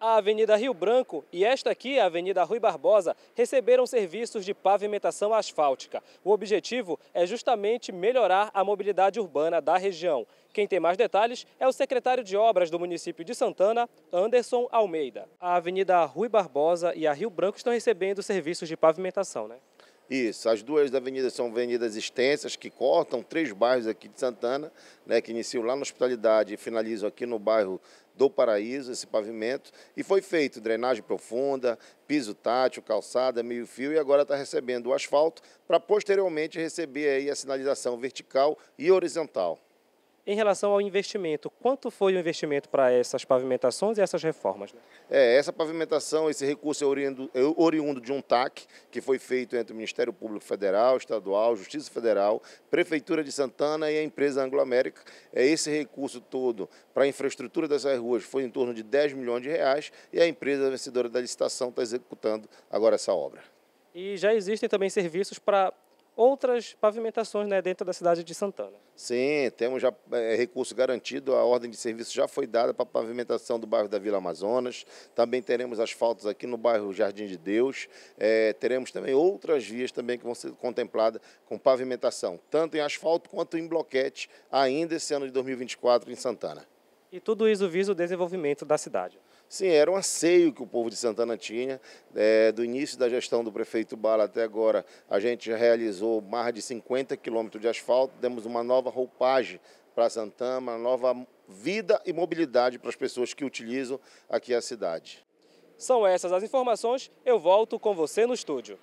A Avenida Rio Branco e esta aqui, a Avenida Rui Barbosa, receberam serviços de pavimentação asfáltica. O objetivo é justamente melhorar a mobilidade urbana da região. Quem tem mais detalhes é o secretário de obras do município de Santana, Anderson Almeida. A Avenida Rui Barbosa e a Rio Branco estão recebendo serviços de pavimentação, né? Isso, as duas avenidas são avenidas extensas que cortam três bairros aqui de Santana, né, que iniciam lá na Hospitalidade e finalizam aqui no bairro do Paraíso, esse pavimento. E foi feito drenagem profunda, piso tátil, calçada, meio fio e agora está recebendo o asfalto para posteriormente receber aí a sinalização vertical e horizontal. Em relação ao investimento, quanto foi o investimento para essas pavimentações e essas reformas? Né? É, essa pavimentação, esse recurso é oriundo, é oriundo de um TAC, que foi feito entre o Ministério Público Federal, Estadual, Justiça Federal, Prefeitura de Santana e a empresa Anglo-América. É esse recurso todo para a infraestrutura dessas ruas foi em torno de 10 milhões de reais e a empresa vencedora da licitação está executando agora essa obra. E já existem também serviços para outras pavimentações né, dentro da cidade de Santana. Sim, temos já é, recurso garantido, a ordem de serviço já foi dada para a pavimentação do bairro da Vila Amazonas, também teremos asfaltos aqui no bairro Jardim de Deus, é, teremos também outras vias também que vão ser contempladas com pavimentação, tanto em asfalto quanto em bloquete, ainda esse ano de 2024 em Santana. E tudo isso visa o desenvolvimento da cidade. Sim, era um anseio que o povo de Santana tinha. É, do início da gestão do prefeito Bala até agora, a gente realizou mais de 50 quilômetros de asfalto, demos uma nova roupagem para Santana, uma nova vida e mobilidade para as pessoas que utilizam aqui a cidade. São essas as informações, eu volto com você no estúdio.